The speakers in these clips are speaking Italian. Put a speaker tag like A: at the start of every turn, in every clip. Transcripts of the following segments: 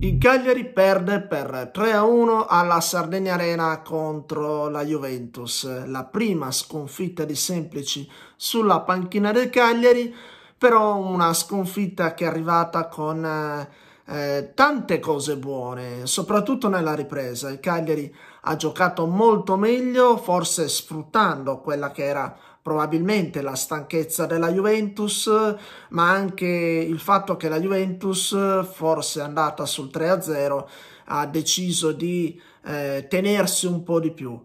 A: Il Cagliari perde per 3-1 alla Sardegna Arena contro la Juventus, la prima sconfitta di semplici sulla panchina del Cagliari, però una sconfitta che è arrivata con eh, tante cose buone, soprattutto nella ripresa. Il Cagliari ha giocato molto meglio, forse sfruttando quella che era probabilmente la stanchezza della Juventus, ma anche il fatto che la Juventus, forse andata sul 3-0, ha deciso di eh, tenersi un po' di più.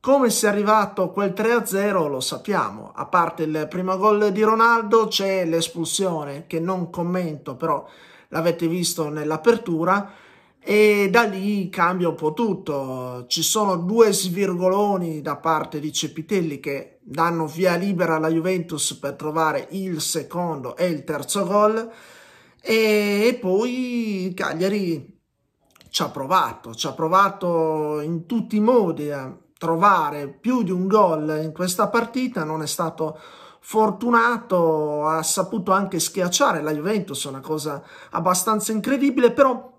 A: Come sia arrivato quel 3-0 lo sappiamo, a parte il primo gol di Ronaldo c'è l'espulsione che non commento però l'avete visto nell'apertura e da lì cambia un po' tutto. Ci sono due svirgoloni da parte di Cepitelli che danno via libera alla Juventus per trovare il secondo e il terzo gol e poi Cagliari ci ha provato, ci ha provato in tutti i modi a trovare più di un gol in questa partita, non è stato fortunato, ha saputo anche schiacciare la Juventus, una cosa abbastanza incredibile, però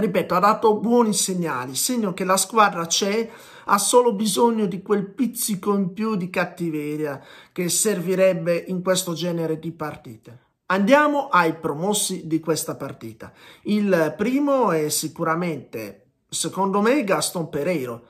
A: ripeto, ha dato buoni segnali, segno che la squadra c'è, ha solo bisogno di quel pizzico in più di cattiveria che servirebbe in questo genere di partite. Andiamo ai promossi di questa partita. Il primo è sicuramente, secondo me, Gaston Pereiro.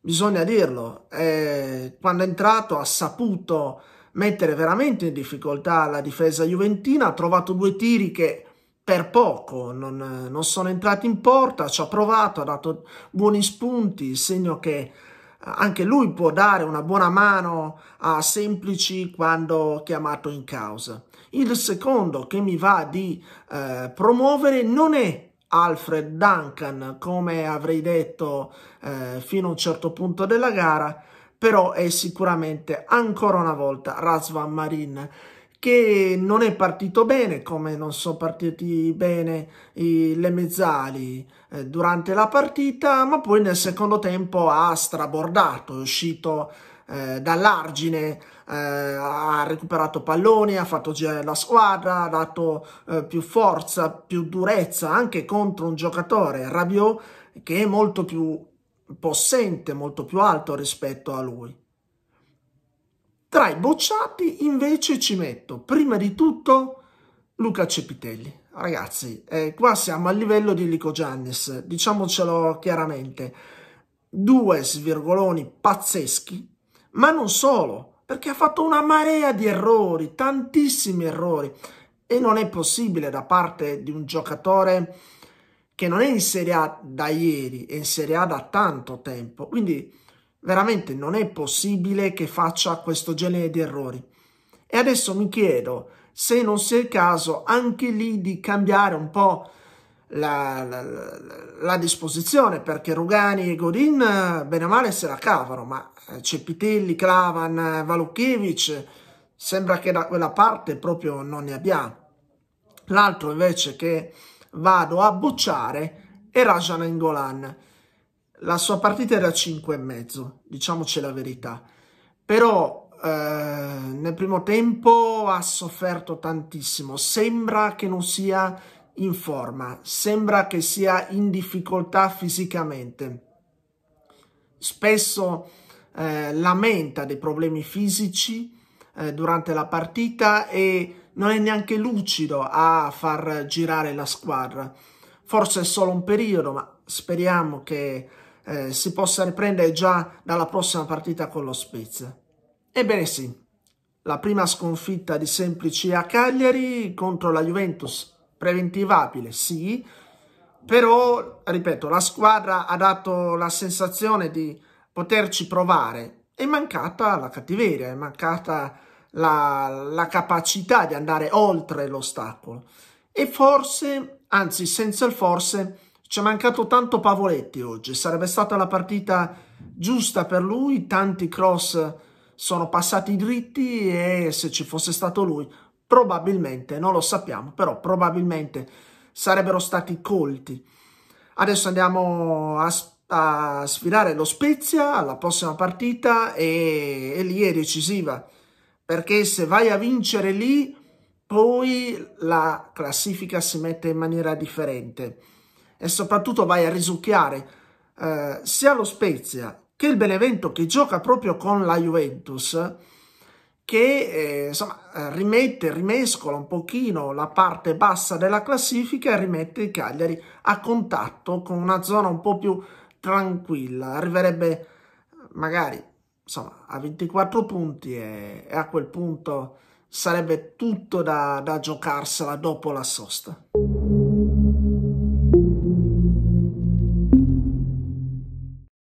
A: Bisogna dirlo, eh, quando è entrato ha saputo mettere veramente in difficoltà la difesa juventina, ha trovato due tiri che per poco non, non, sono entrati in porta, ci ha provato, ha dato buoni spunti, segno che eh, anche lui può dare una buona mano a Semplici quando chiamato in causa. Il secondo che mi va di eh, promuovere non è Alfred Duncan, come avrei detto eh, fino a un certo punto della gara, però è sicuramente ancora una volta Razvan Marin che non è partito bene, come non sono partiti bene i, le mezzali eh, durante la partita, ma poi nel secondo tempo ha strabordato, è uscito eh, dall'argine, eh, ha recuperato palloni, ha fatto girare la squadra, ha dato eh, più forza, più durezza anche contro un giocatore, Rabiot, che è molto più possente, molto più alto rispetto a lui. Tra i bocciati invece ci metto prima di tutto Luca Cepitelli. Ragazzi, eh, qua siamo a livello di Lico Giannis, diciamocelo chiaramente. Due svirgoloni pazzeschi, ma non solo, perché ha fatto una marea di errori, tantissimi errori. E non è possibile da parte di un giocatore che non è in Serie A da ieri, è in Serie A da tanto tempo. Quindi Veramente non è possibile che faccia questo genere di errori. E adesso mi chiedo se non sia il caso anche lì di cambiare un po' la, la, la disposizione, perché Rugani e Godin bene o male se la cavano, ma eh, Cepitelli, Clavan, Valukiewicz sembra che da quella parte proprio non ne abbiamo. L'altro invece che vado a bocciare è Rajan Engolan la sua partita era 5 e mezzo, diciamoci la verità. Però eh, nel primo tempo ha sofferto tantissimo, sembra che non sia in forma, sembra che sia in difficoltà fisicamente. Spesso eh, lamenta dei problemi fisici eh, durante la partita e non è neanche lucido a far girare la squadra. Forse è solo un periodo, ma speriamo che eh, si possa riprendere già dalla prossima partita con lo Spezia. Ebbene sì, la prima sconfitta di semplici a Cagliari contro la Juventus, preventivabile sì, però, ripeto, la squadra ha dato la sensazione di poterci provare. È mancata la cattiveria, è mancata la, la capacità di andare oltre l'ostacolo. E forse, anzi senza il forse, ci è mancato tanto Pavoletti oggi, sarebbe stata la partita giusta per lui, tanti cross sono passati dritti e se ci fosse stato lui probabilmente, non lo sappiamo, però probabilmente sarebbero stati colti. Adesso andiamo a, a sfidare lo Spezia alla prossima partita e, e lì è decisiva perché se vai a vincere lì poi la classifica si mette in maniera differente e soprattutto vai a risucchiare eh, sia lo Spezia che il Benevento che gioca proprio con la Juventus che eh, insomma, eh, rimette, rimescola un pochino la parte bassa della classifica e rimette il Cagliari a contatto con una zona un po' più tranquilla. Arriverebbe magari insomma, a 24 punti e, e, a quel punto sarebbe tutto da, da giocarsela dopo la sosta.